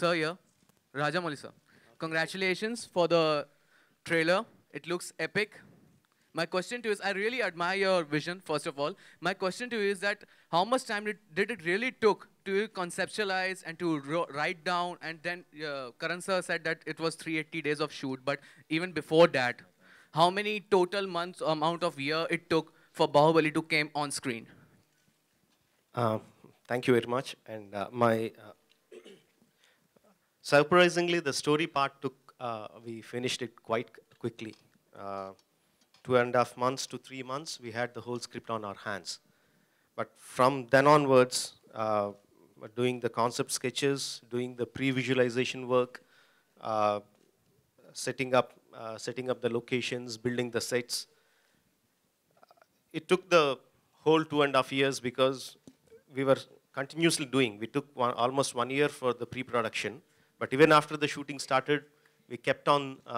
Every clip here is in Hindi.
Sir here, Rajamouli sir. Congratulations for the trailer. It looks epic. My question to you is, I really admire your vision, first of all. My question to you is that how much time did, did it really took to conceptualize and to write down, and then uh, Karan sir said that it was 380 days of shoot, but even before that, how many total months or amount of year it took for Bahubali to came on screen? Uh, thank you very much, and uh, my uh, Surprisingly, the story part took, uh, we finished it quite quickly. Uh, two and a half months to three months, we had the whole script on our hands. But from then onwards, uh, doing the concept sketches, doing the pre-visualization work, uh, setting up, uh, setting up the locations, building the sets. Uh, it took the whole two and a half years because we were continuously doing. We took one, almost one year for the pre-production but even after the shooting started, we kept on uh,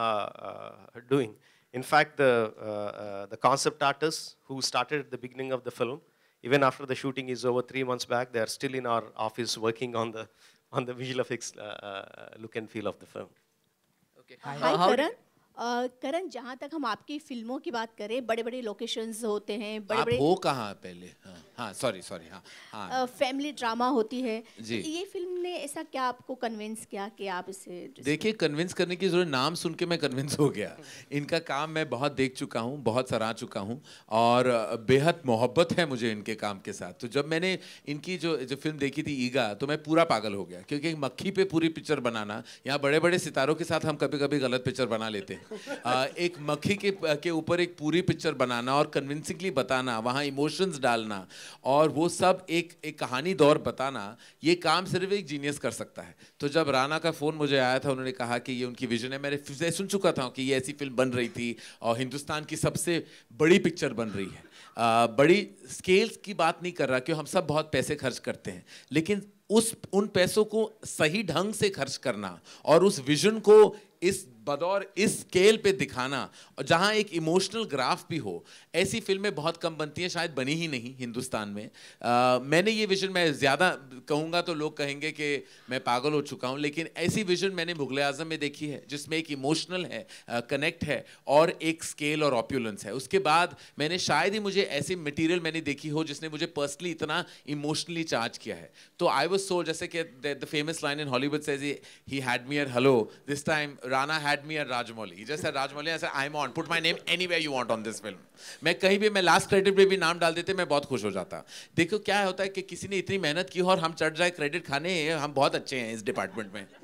uh, doing. In fact, the, uh, the concept artists who started at the beginning of the film, even after the shooting is over three months back, they are still in our office working on the, on the visual effects look and feel of the film. Okay. Hi, Karan. करण जहाँ तक हम आपकी फिल्मों की बात करें बड़े बड़े लोकेशंस होते हैं बड़े आप बड़े हो कहाँ पहले सॉरी सॉरी फैमिली ड्रामा होती है जी ये फिल्म ने ऐसा क्या आपको कन्विंस किया कि आप इसे देखिए कन्विंस करने की जरूरत नाम सुन के मैं कन्विंस हो गया इनका काम मैं बहुत देख चुका हूँ बहुत सराह चुका हूँ और बेहद मोहब्बत है मुझे इनके काम के साथ तो जब मैंने इनकी जो जो फिल्म देखी थी ईगा तो मैं पूरा पागल हो गया क्योंकि मक्खी पे पूरी पिक्चर बनाना यहाँ बड़े बड़े सितारों के साथ हम कभी कभी गलत पिक्चर बना लेते हैं एक मक्खी के के ऊपर एक पूरी पिक्चर बनाना और कन्विंसिंगली बताना वहाँ इमोशंस डालना और वो सब एक एक कहानी दौर बताना ये काम सिर्फ एक जीनियस कर सकता है तो जब राना का फ़ोन मुझे आया था उन्होंने कहा कि ये उनकी विजन है मैंने सुन चुका था कि ये ऐसी फिल्म बन रही थी और हिंदुस्तान की सबसे बड़ी पिक्चर बन रही है आ, बड़ी स्केल्स की बात नहीं कर रहा क्यों हम सब बहुत पैसे खर्च करते हैं लेकिन उस उन पैसों को सही ढंग से खर्च करना और उस विजन को इस बदौर इस स्केल पे दिखाना और जहाँ एक इमोशनल ग्राफ भी हो ऐसी फिल्में बहुत कम बनती हैं शायद बनी ही नहीं हिंदुस्तान में आ, मैंने ये विजन मैं ज़्यादा कहूँगा तो लोग कहेंगे कि मैं पागल हो चुका हूँ लेकिन ऐसी विजन मैंने मुगल आजम में देखी है जिसमें एक इमोशनल है कनेक्ट है और एक स्केल और ऑप्यूलेंस है उसके बाद मैंने शायद ही मुझे ऐसी मटीरियल मैंने देखी हो जिसने मुझे पर्सनली इतना इमोशनली चार्ज किया है तो आई वॉज सो जैसे कि the famous line in Hollywood says he had me at hello this time Rana had me at Rajmoli. He just said Rajmoli, I said I'm on. Put my name anywhere you want on this film. मैं कहीं भी मैं लास्ट क्रेडिट पे भी नाम डाल देते मैं बहुत खुश हो जाता देखो क्या होता है कि किसी ने इतनी मेहनत की और हम चढ़ जाए क्रेडिट खाने हम बहुत अच्छे हैं इस डिपार्टमेंट में